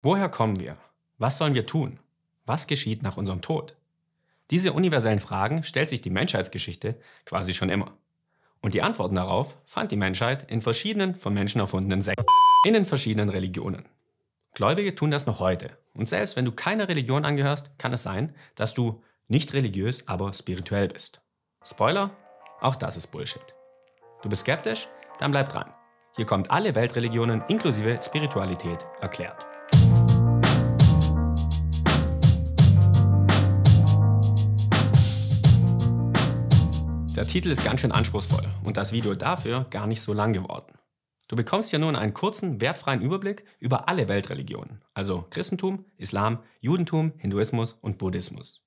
Woher kommen wir? Was sollen wir tun? Was geschieht nach unserem Tod? Diese universellen Fragen stellt sich die Menschheitsgeschichte quasi schon immer. Und die Antworten darauf fand die Menschheit in verschiedenen von Menschen erfundenen Sekten, in den verschiedenen Religionen. Gläubige tun das noch heute. Und selbst wenn du keiner Religion angehörst, kann es sein, dass du nicht religiös, aber spirituell bist. Spoiler, auch das ist Bullshit. Du bist skeptisch? Dann bleib dran. Hier kommt alle Weltreligionen inklusive Spiritualität erklärt. Der Titel ist ganz schön anspruchsvoll und das Video dafür gar nicht so lang geworden. Du bekommst hier nun einen kurzen, wertfreien Überblick über alle Weltreligionen, also Christentum, Islam, Judentum, Hinduismus und Buddhismus.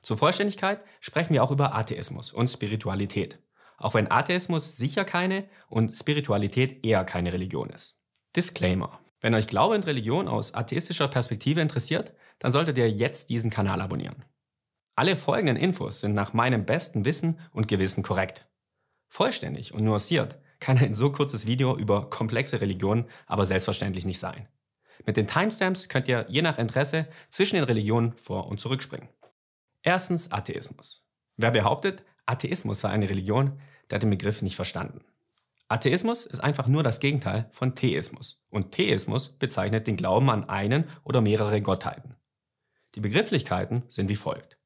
Zur Vollständigkeit sprechen wir auch über Atheismus und Spiritualität, auch wenn Atheismus sicher keine und Spiritualität eher keine Religion ist. Disclaimer. Wenn euch Glaube und Religion aus atheistischer Perspektive interessiert, dann solltet ihr jetzt diesen Kanal abonnieren. Alle folgenden Infos sind nach meinem besten Wissen und Gewissen korrekt. Vollständig und nuanciert kann ein so kurzes Video über komplexe Religionen aber selbstverständlich nicht sein. Mit den Timestamps könnt ihr je nach Interesse zwischen den Religionen vor- und zurückspringen. Erstens Atheismus. Wer behauptet, Atheismus sei eine Religion, der hat den Begriff nicht verstanden. Atheismus ist einfach nur das Gegenteil von Theismus. Und Theismus bezeichnet den Glauben an einen oder mehrere Gottheiten. Die Begrifflichkeiten sind wie folgt.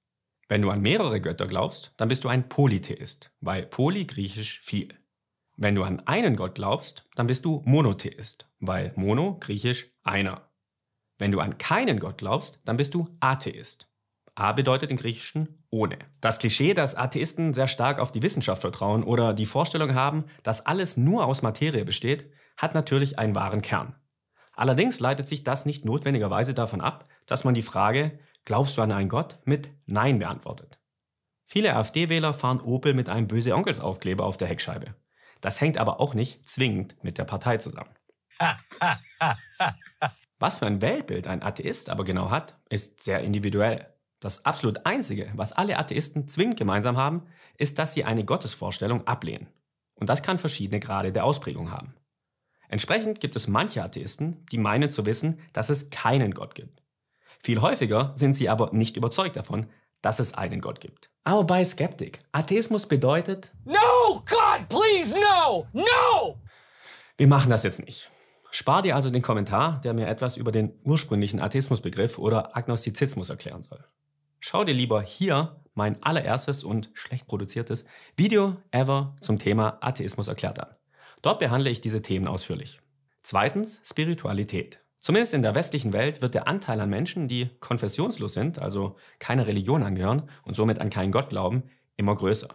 Wenn du an mehrere Götter glaubst, dann bist du ein Polytheist, weil Poly griechisch viel. Wenn du an einen Gott glaubst, dann bist du Monotheist, weil Mono griechisch einer. Wenn du an keinen Gott glaubst, dann bist du Atheist. A bedeutet im Griechischen ohne. Das Klischee, dass Atheisten sehr stark auf die Wissenschaft vertrauen oder die Vorstellung haben, dass alles nur aus Materie besteht, hat natürlich einen wahren Kern. Allerdings leitet sich das nicht notwendigerweise davon ab, dass man die Frage, Glaubst du an einen Gott? mit Nein beantwortet. Viele AfD-Wähler fahren Opel mit einem böse Onkels-Aufkleber auf der Heckscheibe. Das hängt aber auch nicht zwingend mit der Partei zusammen. Was für ein Weltbild ein Atheist aber genau hat, ist sehr individuell. Das absolut Einzige, was alle Atheisten zwingend gemeinsam haben, ist, dass sie eine Gottesvorstellung ablehnen. Und das kann verschiedene Grade der Ausprägung haben. Entsprechend gibt es manche Atheisten, die meinen zu wissen, dass es keinen Gott gibt. Viel häufiger sind sie aber nicht überzeugt davon, dass es einen Gott gibt. Aber bei Skeptik, Atheismus bedeutet No, God, please, no, no! Wir machen das jetzt nicht. Spar dir also den Kommentar, der mir etwas über den ursprünglichen Atheismusbegriff oder Agnostizismus erklären soll. Schau dir lieber hier mein allererstes und schlecht produziertes Video ever zum Thema Atheismus erklärt an. Dort behandle ich diese Themen ausführlich. Zweitens Spiritualität. Zumindest in der westlichen Welt wird der Anteil an Menschen, die konfessionslos sind, also keiner Religion angehören und somit an keinen Gott glauben, immer größer.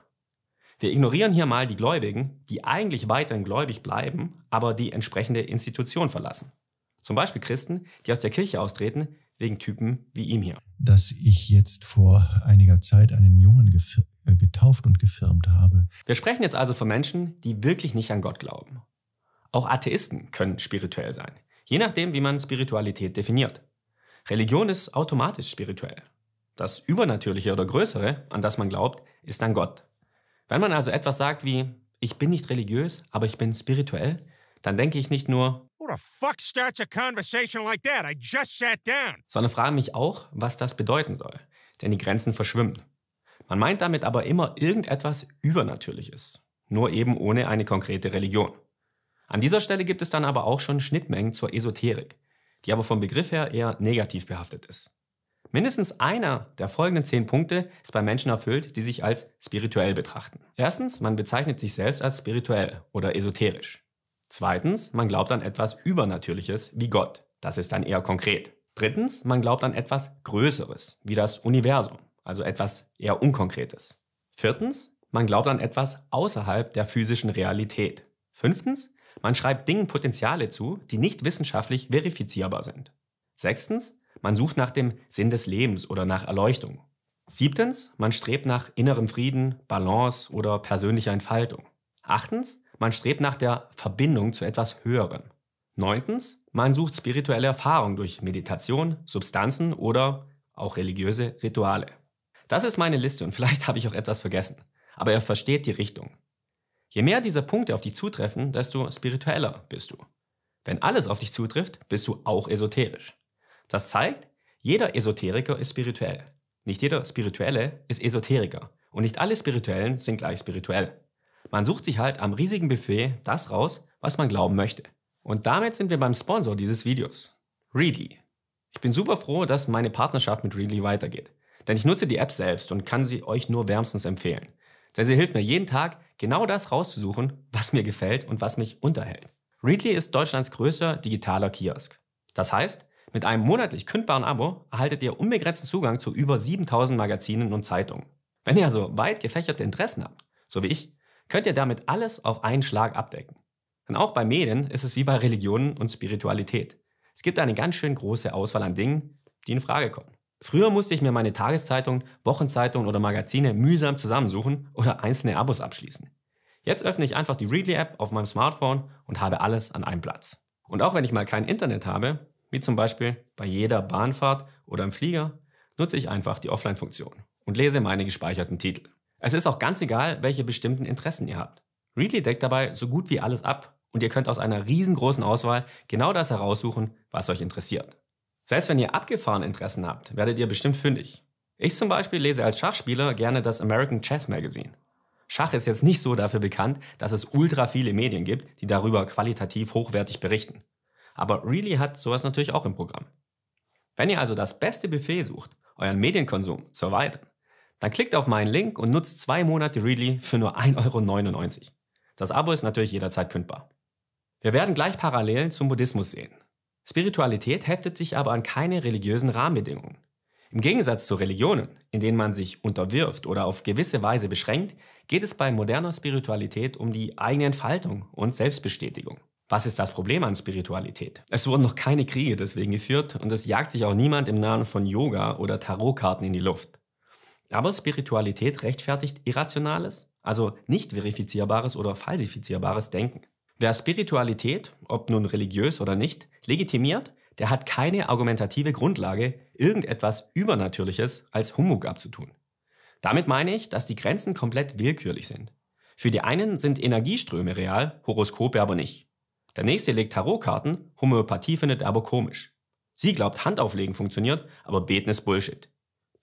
Wir ignorieren hier mal die Gläubigen, die eigentlich weiterhin gläubig bleiben, aber die entsprechende Institution verlassen. Zum Beispiel Christen, die aus der Kirche austreten, wegen Typen wie ihm hier. Dass ich jetzt vor einiger Zeit einen Jungen äh, getauft und gefirmt habe. Wir sprechen jetzt also von Menschen, die wirklich nicht an Gott glauben. Auch Atheisten können spirituell sein je nachdem, wie man Spiritualität definiert. Religion ist automatisch spirituell. Das Übernatürliche oder Größere, an das man glaubt, ist dann Gott. Wenn man also etwas sagt wie, ich bin nicht religiös, aber ich bin spirituell, dann denke ich nicht nur, sondern frage mich auch, was das bedeuten soll. Denn die Grenzen verschwimmen. Man meint damit aber immer irgendetwas Übernatürliches. Nur eben ohne eine konkrete Religion. An dieser Stelle gibt es dann aber auch schon Schnittmengen zur Esoterik, die aber vom Begriff her eher negativ behaftet ist. Mindestens einer der folgenden zehn Punkte ist bei Menschen erfüllt, die sich als spirituell betrachten. Erstens, man bezeichnet sich selbst als spirituell oder esoterisch. Zweitens, man glaubt an etwas Übernatürliches wie Gott. Das ist dann eher konkret. Drittens, man glaubt an etwas Größeres wie das Universum, also etwas eher Unkonkretes. Viertens, man glaubt an etwas außerhalb der physischen Realität. Fünftens, man schreibt Dingen Potenziale zu, die nicht wissenschaftlich verifizierbar sind. Sechstens, man sucht nach dem Sinn des Lebens oder nach Erleuchtung. Siebtens, man strebt nach innerem Frieden, Balance oder persönlicher Entfaltung. Achtens, man strebt nach der Verbindung zu etwas Höherem. Neuntens, man sucht spirituelle Erfahrung durch Meditation, Substanzen oder auch religiöse Rituale. Das ist meine Liste und vielleicht habe ich auch etwas vergessen, aber ihr versteht die Richtung. Je mehr dieser Punkte auf dich zutreffen, desto spiritueller bist du. Wenn alles auf dich zutrifft, bist du auch esoterisch. Das zeigt, jeder Esoteriker ist spirituell. Nicht jeder Spirituelle ist Esoteriker. Und nicht alle Spirituellen sind gleich spirituell. Man sucht sich halt am riesigen Buffet das raus, was man glauben möchte. Und damit sind wir beim Sponsor dieses Videos, Readly. Ich bin super froh, dass meine Partnerschaft mit Readly weitergeht. Denn ich nutze die App selbst und kann sie euch nur wärmstens empfehlen. Denn sie hilft mir jeden Tag, genau das rauszusuchen, was mir gefällt und was mich unterhält. Readly ist Deutschlands größter digitaler Kiosk. Das heißt, mit einem monatlich kündbaren Abo erhaltet ihr unbegrenzten Zugang zu über 7000 Magazinen und Zeitungen. Wenn ihr also weit gefächerte Interessen habt, so wie ich, könnt ihr damit alles auf einen Schlag abdecken. Denn auch bei Medien ist es wie bei Religionen und Spiritualität. Es gibt eine ganz schön große Auswahl an Dingen, die in Frage kommen. Früher musste ich mir meine Tageszeitung, Wochenzeitung oder Magazine mühsam zusammensuchen oder einzelne Abos abschließen. Jetzt öffne ich einfach die Readly-App auf meinem Smartphone und habe alles an einem Platz. Und auch wenn ich mal kein Internet habe, wie zum Beispiel bei jeder Bahnfahrt oder im Flieger, nutze ich einfach die Offline-Funktion und lese meine gespeicherten Titel. Es ist auch ganz egal, welche bestimmten Interessen ihr habt. Readly deckt dabei so gut wie alles ab und ihr könnt aus einer riesengroßen Auswahl genau das heraussuchen, was euch interessiert. Selbst wenn ihr abgefahrene Interessen habt, werdet ihr bestimmt fündig. Ich zum Beispiel lese als Schachspieler gerne das American Chess Magazine. Schach ist jetzt nicht so dafür bekannt, dass es ultra viele Medien gibt, die darüber qualitativ hochwertig berichten. Aber Really hat sowas natürlich auch im Programm. Wenn ihr also das beste Buffet sucht, euren Medienkonsum zu erweitern, dann klickt auf meinen Link und nutzt zwei Monate Really für nur 1,99 Euro. Das Abo ist natürlich jederzeit kündbar. Wir werden gleich Parallelen zum Buddhismus sehen. Spiritualität heftet sich aber an keine religiösen Rahmenbedingungen. Im Gegensatz zu Religionen, in denen man sich unterwirft oder auf gewisse Weise beschränkt, geht es bei moderner Spiritualität um die eigene Entfaltung und Selbstbestätigung. Was ist das Problem an Spiritualität? Es wurden noch keine Kriege deswegen geführt und es jagt sich auch niemand im Namen von Yoga oder Tarotkarten in die Luft. Aber Spiritualität rechtfertigt irrationales, also nicht verifizierbares oder falsifizierbares Denken. Wer Spiritualität, ob nun religiös oder nicht, legitimiert, der hat keine argumentative Grundlage, irgendetwas Übernatürliches als Humbug abzutun. Damit meine ich, dass die Grenzen komplett willkürlich sind. Für die einen sind Energieströme real, Horoskope aber nicht. Der nächste legt Tarotkarten, Homöopathie findet er aber komisch. Sie glaubt, Handauflegen funktioniert, aber Beten ist Bullshit.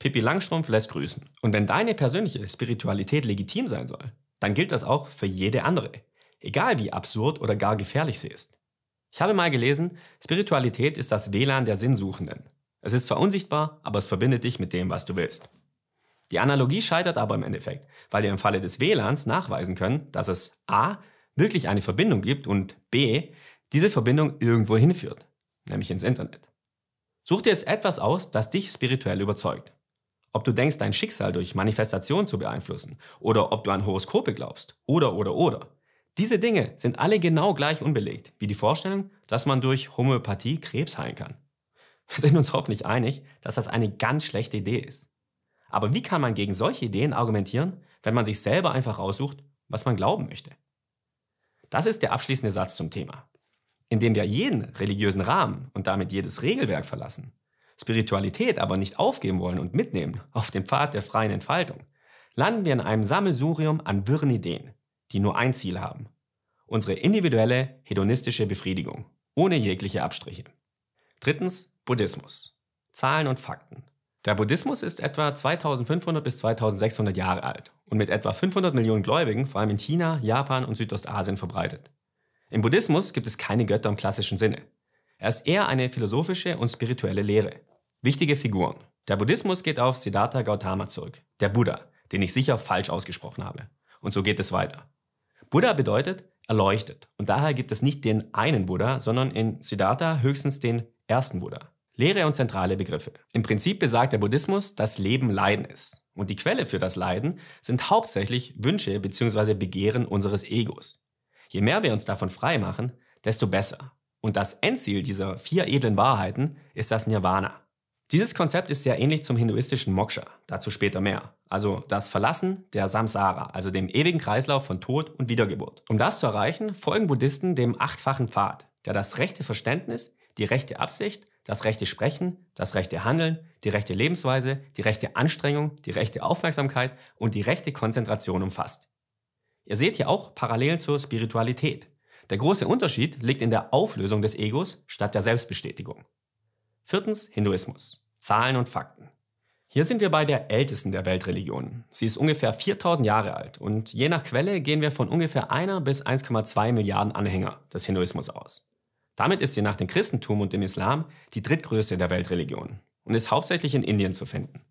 Pippi Langstrumpf lässt grüßen. Und wenn deine persönliche Spiritualität legitim sein soll, dann gilt das auch für jede andere egal wie absurd oder gar gefährlich sie ist. Ich habe mal gelesen, Spiritualität ist das WLAN der Sinnsuchenden. Es ist zwar unsichtbar, aber es verbindet dich mit dem, was du willst. Die Analogie scheitert aber im Endeffekt, weil wir im Falle des WLANs nachweisen können, dass es a. wirklich eine Verbindung gibt und b. diese Verbindung irgendwo hinführt, nämlich ins Internet. Such dir jetzt etwas aus, das dich spirituell überzeugt. Ob du denkst, dein Schicksal durch Manifestation zu beeinflussen oder ob du an Horoskope glaubst oder oder oder. Diese Dinge sind alle genau gleich unbelegt, wie die Vorstellung, dass man durch Homöopathie Krebs heilen kann. Wir sind uns hoffentlich einig, dass das eine ganz schlechte Idee ist. Aber wie kann man gegen solche Ideen argumentieren, wenn man sich selber einfach raussucht, was man glauben möchte? Das ist der abschließende Satz zum Thema. Indem wir jeden religiösen Rahmen und damit jedes Regelwerk verlassen, Spiritualität aber nicht aufgeben wollen und mitnehmen auf dem Pfad der freien Entfaltung, landen wir in einem Sammelsurium an wirren Ideen, die nur ein Ziel haben, unsere individuelle hedonistische Befriedigung, ohne jegliche Abstriche. Drittens Buddhismus. Zahlen und Fakten. Der Buddhismus ist etwa 2500 bis 2600 Jahre alt und mit etwa 500 Millionen Gläubigen vor allem in China, Japan und Südostasien verbreitet. Im Buddhismus gibt es keine Götter im klassischen Sinne. Er ist eher eine philosophische und spirituelle Lehre. Wichtige Figuren. Der Buddhismus geht auf Siddhartha Gautama zurück, der Buddha, den ich sicher falsch ausgesprochen habe. Und so geht es weiter. Buddha bedeutet erleuchtet. Und daher gibt es nicht den einen Buddha, sondern in Siddhartha höchstens den ersten Buddha. Lehre und zentrale Begriffe. Im Prinzip besagt der Buddhismus, dass Leben Leiden ist. Und die Quelle für das Leiden sind hauptsächlich Wünsche bzw. Begehren unseres Egos. Je mehr wir uns davon frei machen, desto besser. Und das Endziel dieser vier edlen Wahrheiten ist das Nirvana. Dieses Konzept ist sehr ähnlich zum hinduistischen Moksha, dazu später mehr also das Verlassen der Samsara, also dem ewigen Kreislauf von Tod und Wiedergeburt. Um das zu erreichen, folgen Buddhisten dem achtfachen Pfad, der das rechte Verständnis, die rechte Absicht, das rechte Sprechen, das rechte Handeln, die rechte Lebensweise, die rechte Anstrengung, die rechte Aufmerksamkeit und die rechte Konzentration umfasst. Ihr seht hier auch Parallelen zur Spiritualität. Der große Unterschied liegt in der Auflösung des Egos statt der Selbstbestätigung. Viertens Hinduismus. Zahlen und Fakten. Hier sind wir bei der ältesten der Weltreligionen. Sie ist ungefähr 4000 Jahre alt und je nach Quelle gehen wir von ungefähr einer bis 1,2 Milliarden Anhänger des Hinduismus aus. Damit ist sie nach dem Christentum und dem Islam die drittgrößte der Weltreligionen und ist hauptsächlich in Indien zu finden.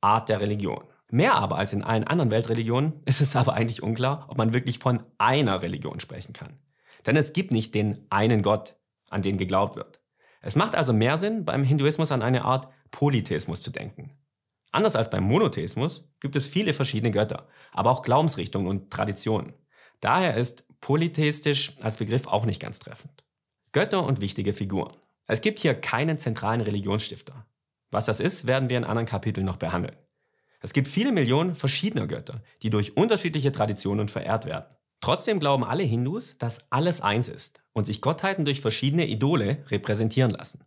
Art der Religion. Mehr aber als in allen anderen Weltreligionen ist es aber eigentlich unklar, ob man wirklich von einer Religion sprechen kann. Denn es gibt nicht den einen Gott, an den geglaubt wird. Es macht also mehr Sinn, beim Hinduismus an eine Art Polytheismus zu denken Anders als beim Monotheismus gibt es viele verschiedene Götter, aber auch Glaubensrichtungen und Traditionen. Daher ist polytheistisch als Begriff auch nicht ganz treffend. Götter und wichtige Figuren. Es gibt hier keinen zentralen Religionsstifter. Was das ist, werden wir in anderen Kapiteln noch behandeln. Es gibt viele Millionen verschiedener Götter, die durch unterschiedliche Traditionen verehrt werden. Trotzdem glauben alle Hindus, dass alles eins ist und sich Gottheiten durch verschiedene Idole repräsentieren lassen.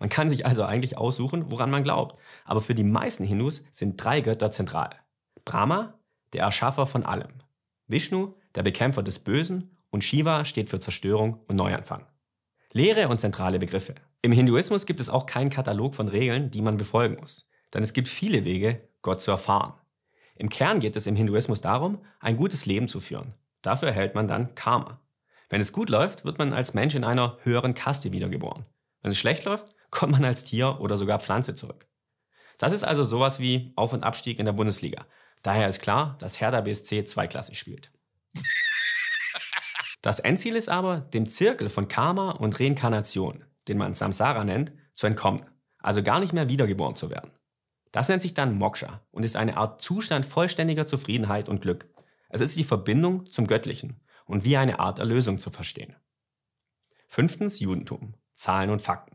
Man kann sich also eigentlich aussuchen, woran man glaubt. Aber für die meisten Hindus sind drei Götter zentral. Brahma, der Erschaffer von allem. Vishnu, der Bekämpfer des Bösen. Und Shiva steht für Zerstörung und Neuanfang. Lehre und zentrale Begriffe. Im Hinduismus gibt es auch keinen Katalog von Regeln, die man befolgen muss. Denn es gibt viele Wege, Gott zu erfahren. Im Kern geht es im Hinduismus darum, ein gutes Leben zu führen. Dafür erhält man dann Karma. Wenn es gut läuft, wird man als Mensch in einer höheren Kaste wiedergeboren. Wenn es schlecht läuft, kommt man als Tier oder sogar Pflanze zurück. Das ist also sowas wie Auf- und Abstieg in der Bundesliga. Daher ist klar, dass Hertha BSC zweiklassig spielt. Das Endziel ist aber, dem Zirkel von Karma und Reinkarnation, den man Samsara nennt, zu entkommen, also gar nicht mehr wiedergeboren zu werden. Das nennt sich dann Moksha und ist eine Art Zustand vollständiger Zufriedenheit und Glück. Es ist die Verbindung zum Göttlichen und wie eine Art Erlösung zu verstehen. Fünftens Judentum, Zahlen und Fakten.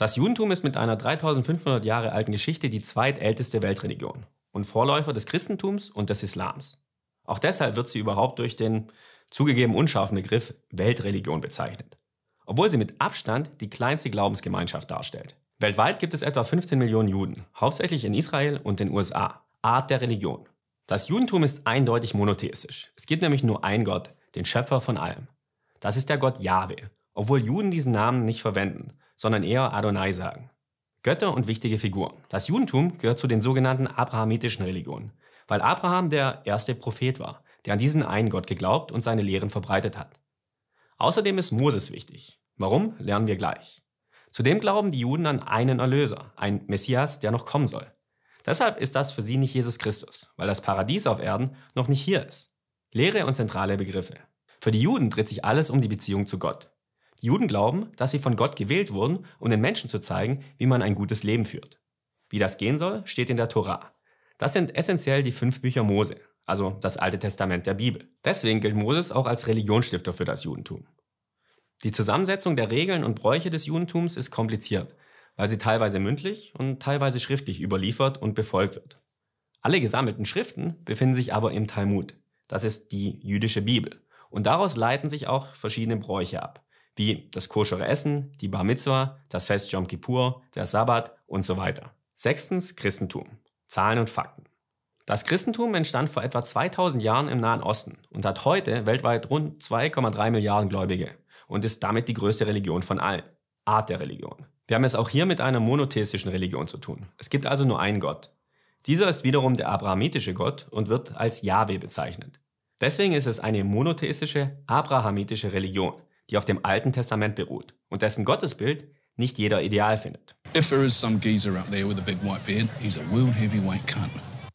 Das Judentum ist mit einer 3500 Jahre alten Geschichte die zweitälteste Weltreligion und Vorläufer des Christentums und des Islams. Auch deshalb wird sie überhaupt durch den zugegeben unscharfen Begriff Weltreligion bezeichnet, obwohl sie mit Abstand die kleinste Glaubensgemeinschaft darstellt. Weltweit gibt es etwa 15 Millionen Juden, hauptsächlich in Israel und den USA. Art der Religion. Das Judentum ist eindeutig monotheistisch. Es gibt nämlich nur einen Gott, den Schöpfer von allem. Das ist der Gott Jahwe, obwohl Juden diesen Namen nicht verwenden, sondern eher Adonai sagen. Götter und wichtige Figuren. Das Judentum gehört zu den sogenannten abrahamitischen Religionen, weil Abraham der erste Prophet war, der an diesen einen Gott geglaubt und seine Lehren verbreitet hat. Außerdem ist Moses wichtig. Warum, lernen wir gleich. Zudem glauben die Juden an einen Erlöser, einen Messias, der noch kommen soll. Deshalb ist das für sie nicht Jesus Christus, weil das Paradies auf Erden noch nicht hier ist. Lehre und zentrale Begriffe. Für die Juden dreht sich alles um die Beziehung zu Gott. Die Juden glauben, dass sie von Gott gewählt wurden, um den Menschen zu zeigen, wie man ein gutes Leben führt. Wie das gehen soll, steht in der Tora. Das sind essentiell die fünf Bücher Mose, also das Alte Testament der Bibel. Deswegen gilt Moses auch als Religionsstifter für das Judentum. Die Zusammensetzung der Regeln und Bräuche des Judentums ist kompliziert, weil sie teilweise mündlich und teilweise schriftlich überliefert und befolgt wird. Alle gesammelten Schriften befinden sich aber im Talmud. Das ist die jüdische Bibel. Und daraus leiten sich auch verschiedene Bräuche ab wie das koschere Essen, die Bar Mitzvah, das Fest Yom Kippur, der Sabbat und so weiter. Sechstens Christentum. Zahlen und Fakten. Das Christentum entstand vor etwa 2000 Jahren im Nahen Osten und hat heute weltweit rund 2,3 Milliarden Gläubige und ist damit die größte Religion von allen. Art der Religion. Wir haben es auch hier mit einer monotheistischen Religion zu tun. Es gibt also nur einen Gott. Dieser ist wiederum der abrahamitische Gott und wird als Yahweh bezeichnet. Deswegen ist es eine monotheistische abrahamitische Religion, die auf dem Alten Testament beruht und dessen Gottesbild nicht jeder ideal findet.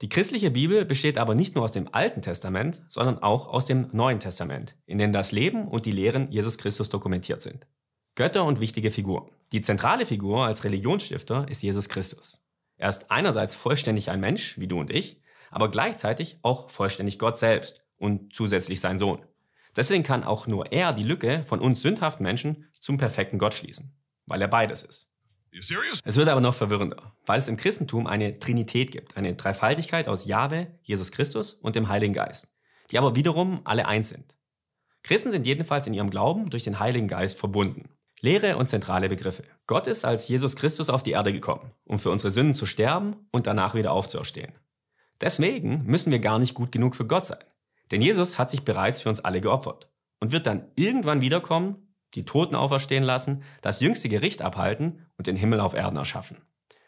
Die christliche Bibel besteht aber nicht nur aus dem Alten Testament, sondern auch aus dem Neuen Testament, in dem das Leben und die Lehren Jesus Christus dokumentiert sind. Götter und wichtige Figuren. Die zentrale Figur als Religionsstifter ist Jesus Christus. Er ist einerseits vollständig ein Mensch, wie du und ich, aber gleichzeitig auch vollständig Gott selbst und zusätzlich sein Sohn. Deswegen kann auch nur er die Lücke von uns sündhaften Menschen zum perfekten Gott schließen, weil er beides ist. Es wird aber noch verwirrender, weil es im Christentum eine Trinität gibt, eine Dreifaltigkeit aus Jahwe, Jesus Christus und dem Heiligen Geist, die aber wiederum alle eins sind. Christen sind jedenfalls in ihrem Glauben durch den Heiligen Geist verbunden. Lehre und zentrale Begriffe. Gott ist als Jesus Christus auf die Erde gekommen, um für unsere Sünden zu sterben und danach wieder aufzuerstehen. Deswegen müssen wir gar nicht gut genug für Gott sein. Denn Jesus hat sich bereits für uns alle geopfert und wird dann irgendwann wiederkommen, die Toten auferstehen lassen, das jüngste Gericht abhalten und den Himmel auf Erden erschaffen.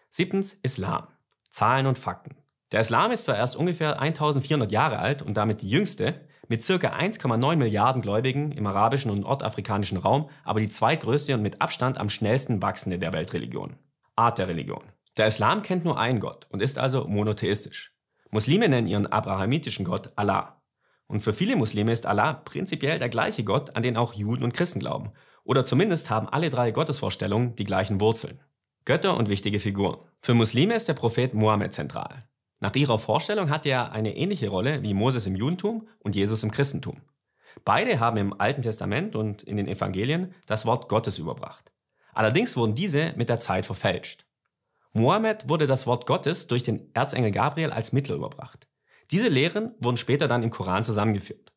Siebtens Islam. Zahlen und Fakten. Der Islam ist zwar erst ungefähr 1400 Jahre alt und damit die jüngste, mit circa 1,9 Milliarden Gläubigen im arabischen und nordafrikanischen Raum, aber die zweitgrößte und mit Abstand am schnellsten wachsende der Weltreligion. Art der Religion. Der Islam kennt nur einen Gott und ist also monotheistisch. Muslime nennen ihren abrahamitischen Gott Allah. Und für viele Muslime ist Allah prinzipiell der gleiche Gott, an den auch Juden und Christen glauben. Oder zumindest haben alle drei Gottesvorstellungen die gleichen Wurzeln. Götter und wichtige Figuren. Für Muslime ist der Prophet Mohammed zentral. Nach ihrer Vorstellung hat er eine ähnliche Rolle wie Moses im Judentum und Jesus im Christentum. Beide haben im Alten Testament und in den Evangelien das Wort Gottes überbracht. Allerdings wurden diese mit der Zeit verfälscht. Mohammed wurde das Wort Gottes durch den Erzengel Gabriel als Mittler überbracht. Diese Lehren wurden später dann im Koran zusammengeführt.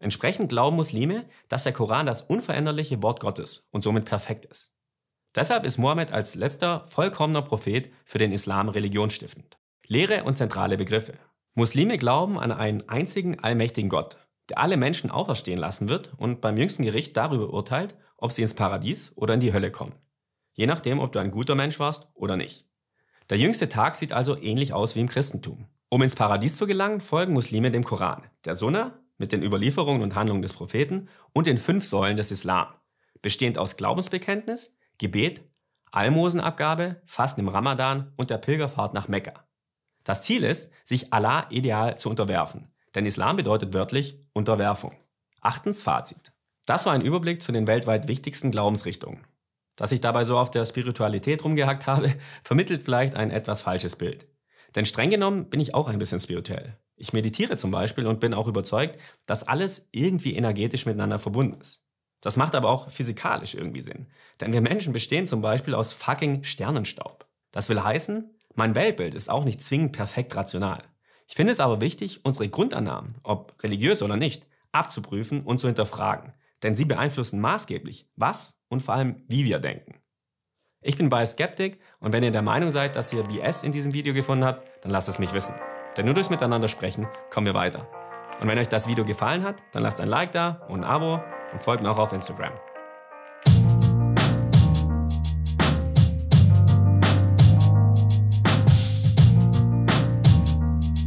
Entsprechend glauben Muslime, dass der Koran das unveränderliche Wort Gottes und somit perfekt ist. Deshalb ist Mohammed als letzter vollkommener Prophet für den Islam religionsstiftend. Lehre und zentrale Begriffe. Muslime glauben an einen einzigen allmächtigen Gott, der alle Menschen auferstehen lassen wird und beim jüngsten Gericht darüber urteilt, ob sie ins Paradies oder in die Hölle kommen. Je nachdem, ob du ein guter Mensch warst oder nicht. Der jüngste Tag sieht also ähnlich aus wie im Christentum. Um ins Paradies zu gelangen, folgen Muslime dem Koran, der Sunna mit den Überlieferungen und Handlungen des Propheten und den fünf Säulen des Islam, bestehend aus Glaubensbekenntnis, Gebet, Almosenabgabe, Fasten im Ramadan und der Pilgerfahrt nach Mekka. Das Ziel ist, sich Allah ideal zu unterwerfen, denn Islam bedeutet wörtlich Unterwerfung. Achtens Fazit. Das war ein Überblick zu den weltweit wichtigsten Glaubensrichtungen. Dass ich dabei so auf der Spiritualität rumgehackt habe, vermittelt vielleicht ein etwas falsches Bild. Denn streng genommen bin ich auch ein bisschen spirituell. Ich meditiere zum Beispiel und bin auch überzeugt, dass alles irgendwie energetisch miteinander verbunden ist. Das macht aber auch physikalisch irgendwie Sinn. Denn wir Menschen bestehen zum Beispiel aus fucking Sternenstaub. Das will heißen, mein Weltbild ist auch nicht zwingend perfekt rational. Ich finde es aber wichtig, unsere Grundannahmen, ob religiös oder nicht, abzuprüfen und zu hinterfragen. Denn sie beeinflussen maßgeblich, was und vor allem, wie wir denken. Ich bin Bias Skeptic und wenn ihr der Meinung seid, dass ihr BS in diesem Video gefunden habt, dann lasst es mich wissen. Denn nur durchs Miteinander sprechen kommen wir weiter. Und wenn euch das Video gefallen hat, dann lasst ein Like da und ein Abo und folgt mir auch auf Instagram.